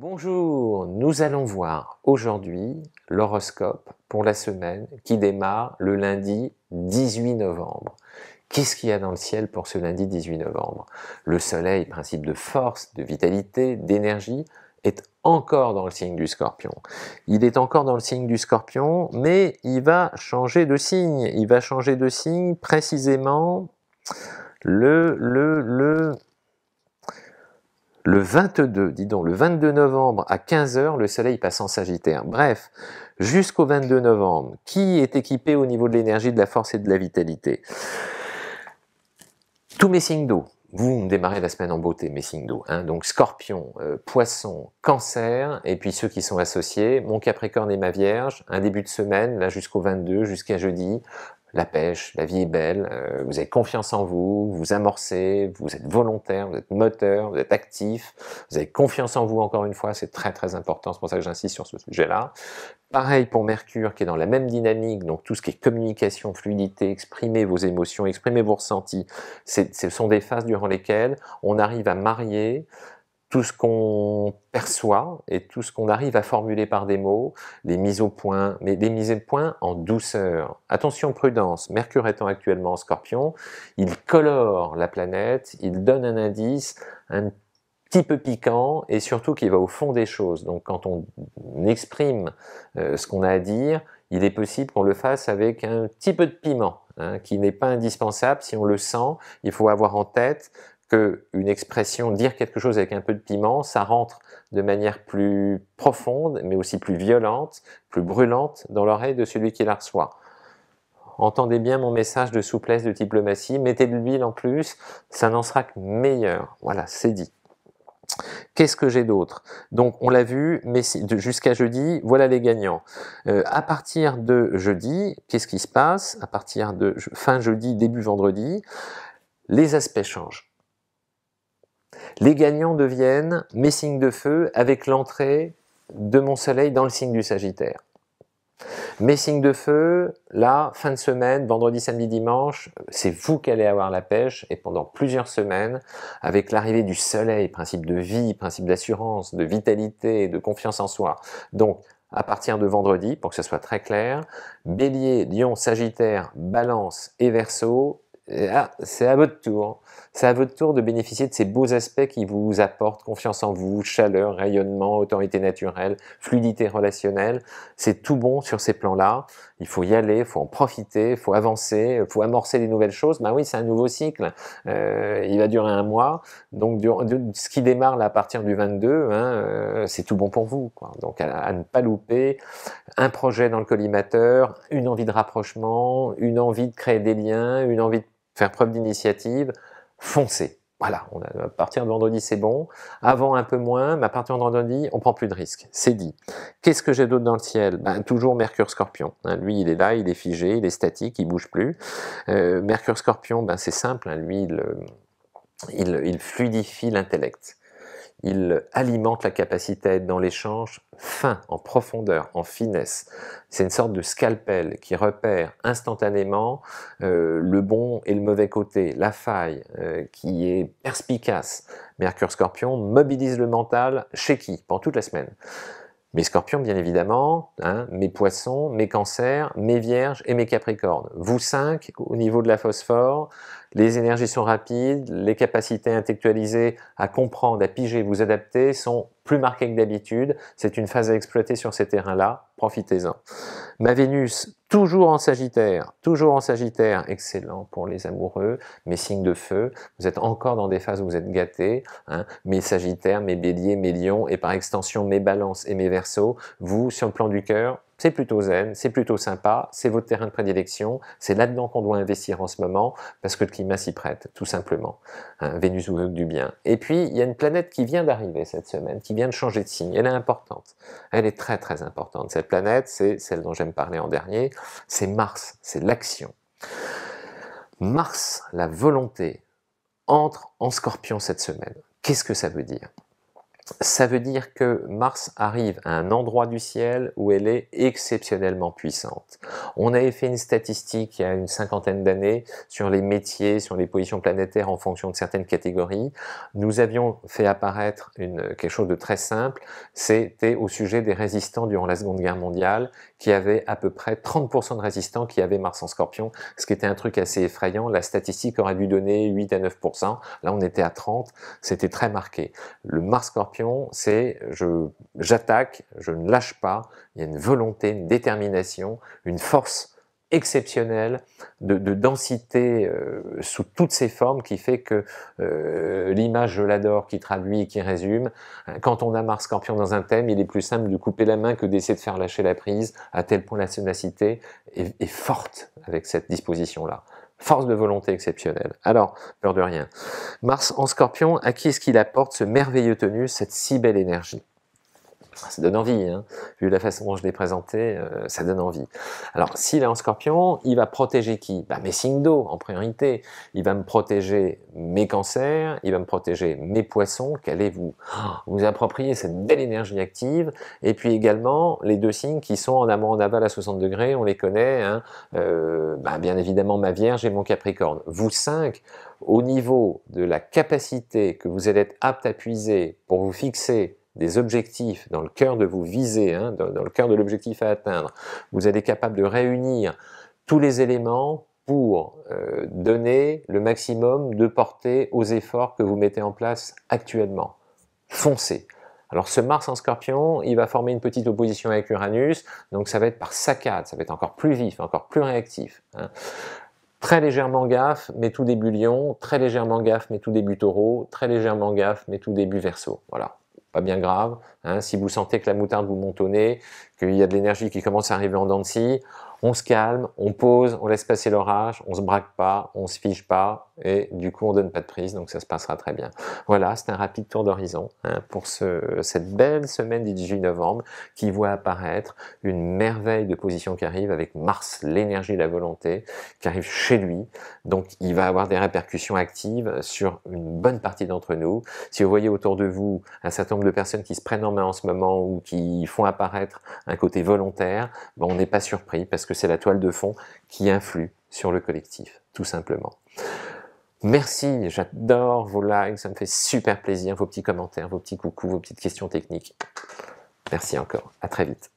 Bonjour, nous allons voir aujourd'hui l'horoscope pour la semaine qui démarre le lundi 18 novembre. Qu'est-ce qu'il y a dans le ciel pour ce lundi 18 novembre Le soleil, principe de force, de vitalité, d'énergie, est encore dans le signe du scorpion. Il est encore dans le signe du scorpion, mais il va changer de signe. Il va changer de signe précisément le, le, le le 22, dis donc, le 22 novembre à 15h, le Soleil passe en Sagittaire. Bref, jusqu'au 22 novembre, qui est équipé au niveau de l'énergie, de la force et de la vitalité Tous mes signes d'eau. Vous, démarrez la semaine en beauté, mes signes d'eau. Hein. donc scorpion, Poissons, euh, poisson, cancer, et puis ceux qui sont associés, mon capricorne et ma vierge, un début de semaine, là jusqu'au 22, jusqu'à jeudi, la pêche, la vie est belle, euh, vous avez confiance en vous, vous amorcez, vous êtes volontaire, vous êtes moteur, vous êtes actif, vous avez confiance en vous encore une fois, c'est très très important, c'est pour ça que j'insiste sur ce sujet-là. Pareil pour Mercure qui est dans la même dynamique, donc tout ce qui est communication, fluidité, exprimer vos émotions, exprimer vos ressentis, ce sont des phases durant lesquelles on arrive à marier tout ce qu'on perçoit et tout ce qu'on arrive à formuler par des mots, les mises au point, mais des mises au point en douceur. Attention, prudence, Mercure étant actuellement en scorpion, il colore la planète, il donne un indice un petit peu piquant et surtout qui va au fond des choses. Donc quand on exprime euh, ce qu'on a à dire, il est possible qu'on le fasse avec un petit peu de piment, hein, qui n'est pas indispensable si on le sent. Il faut avoir en tête qu'une expression, dire quelque chose avec un peu de piment, ça rentre de manière plus profonde, mais aussi plus violente, plus brûlante dans l'oreille de celui qui la reçoit. Entendez bien mon message de souplesse, de diplomatie, mettez de l'huile en plus, ça n'en sera que meilleur. Voilà, c'est dit. Qu'est-ce que j'ai d'autre Donc on l'a vu, mais jusqu'à jeudi, voilà les gagnants. Euh, à partir de jeudi, qu'est-ce qui se passe À partir de fin jeudi, début vendredi, les aspects changent. Les gagnants deviennent mes signes de feu avec l'entrée de mon soleil dans le signe du Sagittaire. Mes signes de feu, là, fin de semaine, vendredi, samedi, dimanche, c'est vous qui allez avoir la pêche et pendant plusieurs semaines, avec l'arrivée du soleil, principe de vie, principe d'assurance, de vitalité, de confiance en soi. Donc, à partir de vendredi, pour que ce soit très clair, Bélier, Lion, Sagittaire, Balance et Verseau, c'est à votre tour. C'est à votre tour de bénéficier de ces beaux aspects qui vous apportent confiance en vous, chaleur, rayonnement, autorité naturelle, fluidité relationnelle. C'est tout bon sur ces plans-là. Il faut y aller, faut en profiter, faut avancer, il faut amorcer des nouvelles choses. Ben oui, c'est un nouveau cycle. Euh, il va durer un mois. Donc, ce qui démarre à partir du 22, hein, euh, c'est tout bon pour vous. Donc, à, à ne pas louper. Un projet dans le collimateur, une envie de rapprochement, une envie de créer des liens, une envie de faire preuve d'initiative, foncer. Voilà, on à partir de vendredi, c'est bon. Avant, un peu moins, mais à partir de vendredi, on prend plus de risques. C'est dit. Qu'est-ce que j'ai d'autre dans le ciel ben, Toujours Mercure Scorpion. Hein, lui, il est là, il est figé, il est statique, il bouge plus. Euh, Mercure Scorpion, ben, c'est simple. Hein, lui, il, il fluidifie l'intellect. Il alimente la capacité à être dans l'échange, fin, en profondeur, en finesse. C'est une sorte de scalpel qui repère instantanément euh, le bon et le mauvais côté, la faille, euh, qui est perspicace. Mercure Scorpion mobilise le mental chez qui Pendant toute la semaine. Mes scorpions, bien évidemment, hein, mes poissons, mes cancers, mes vierges et mes capricornes. Vous cinq, au niveau de la phosphore, les énergies sont rapides, les capacités intellectualisées à comprendre, à piger, vous adapter sont plus marqué que d'habitude, c'est une phase à exploiter sur ces terrains-là, profitez-en. Ma Vénus, toujours en Sagittaire, toujours en Sagittaire, excellent pour les amoureux, mes signes de feu, vous êtes encore dans des phases où vous êtes gâtés, hein. mes Sagittaires, mes Béliers, mes Lions, et par extension mes Balances et mes Verseaux, vous, sur le plan du cœur, c'est plutôt zen, c'est plutôt sympa, c'est votre terrain de prédilection, c'est là-dedans qu'on doit investir en ce moment, parce que le climat s'y prête, tout simplement. Hein, Vénus ou du bien. Et puis, il y a une planète qui vient d'arriver cette semaine, qui vient de changer de signe, elle est importante. Elle est très très importante. Cette planète, c'est celle dont j'aime parler en dernier, c'est Mars, c'est l'action. Mars, la volonté, entre en scorpion cette semaine. Qu'est-ce que ça veut dire ça veut dire que Mars arrive à un endroit du ciel où elle est exceptionnellement puissante. On avait fait une statistique il y a une cinquantaine d'années sur les métiers, sur les positions planétaires en fonction de certaines catégories. Nous avions fait apparaître une, quelque chose de très simple, c'était au sujet des résistants durant la Seconde Guerre mondiale, qui avaient à peu près 30% de résistants qui avaient Mars en scorpion, ce qui était un truc assez effrayant. La statistique aurait dû donner 8 à 9%, là on était à 30, c'était très marqué. Le Mars scorpion c'est j'attaque, je ne lâche pas, il y a une volonté, une détermination, une force exceptionnelle, de, densité euh, sous toutes ses formes qui fait que euh, l'image, je l'adore, qui traduit qui résume. Quand on a Mars Scorpion dans un thème, il est plus simple de couper la main que d'essayer de faire lâcher la prise, à tel point la ténacité est forte avec cette disposition-là. Force de volonté exceptionnelle. Alors, peur de rien. Mars en scorpion, à qui est-ce qu'il apporte ce merveilleux tenu, cette si belle énergie ça donne envie, hein. vu la façon dont je l'ai présenté, euh, ça donne envie. Alors s'il est en scorpion, il va protéger qui bah, Mes signes d'eau en priorité, il va me protéger mes cancers, il va me protéger mes poissons, qu'allez-vous oh, Vous approprier cette belle énergie active, et puis également les deux signes qui sont en amont en aval à 60 degrés, on les connaît, hein. euh, bah, bien évidemment ma vierge et mon capricorne. Vous cinq, au niveau de la capacité que vous allez être apte à puiser pour vous fixer des objectifs dans le cœur de vous viser, hein, dans, le cœur de l'objectif à atteindre, vous allez être capable de réunir tous les éléments pour euh, donner le maximum de portée aux efforts que vous mettez en place actuellement. Foncez. Alors ce Mars en scorpion, il va former une petite opposition avec Uranus, donc ça va être par saccade, ça va être encore plus vif, encore plus réactif. Hein. Très légèrement gaffe, mais tout début lion, très légèrement gaffe, mais tout début taureau, très légèrement gaffe, mais tout début verso. Voilà pas bien grave. Hein. Si vous sentez que la moutarde vous monte qu'il y a de l'énergie qui commence à arriver en dents de scie, on se calme, on pose, on laisse passer l'orage, on se braque pas, on se fige pas, et du coup on donne pas de prise, donc ça se passera très bien. Voilà, c'est un rapide tour d'horizon hein, pour cette belle semaine du 18 novembre qui voit apparaître une merveille de position qui arrive avec Mars, l'énergie, la volonté, qui arrive chez lui. Donc il va avoir des répercussions actives sur une bonne partie d'entre nous. Si vous voyez autour de vous un certain nombre de personnes qui se prennent en main en ce moment ou qui font apparaître un côté volontaire, ben, on n'est pas surpris parce que que c'est la toile de fond qui influe sur le collectif, tout simplement. Merci, j'adore vos likes, ça me fait super plaisir, vos petits commentaires, vos petits coucous, vos petites questions techniques. Merci encore, à très vite.